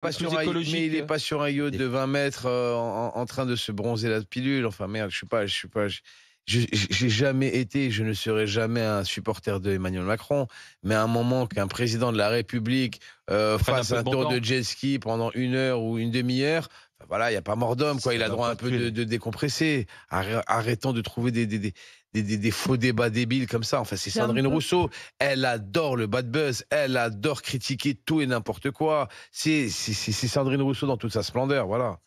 pas sur un, mais il est pas sur un yacht de 20 mètres euh, en, train de se bronzer la pilule. Enfin merde, je suis pas, je suis pas. J'ai jamais été, je ne serai jamais un supporter de Emmanuel Macron, mais à un moment qu'un président de la République euh, fasse un tour de jet ski pendant une heure ou une demi-heure, voilà, il n'y a pas mort d'homme, quoi. Il a droit un peu de, décompresser. arrêtant de trouver des, des, faux débats débiles comme ça. Enfin, c'est Sandrine Rousseau. Elle adore le bad buzz. Elle adore critiquer tout et n'importe quoi. C'est Sandrine Rousseau dans toute sa splendeur. Voilà.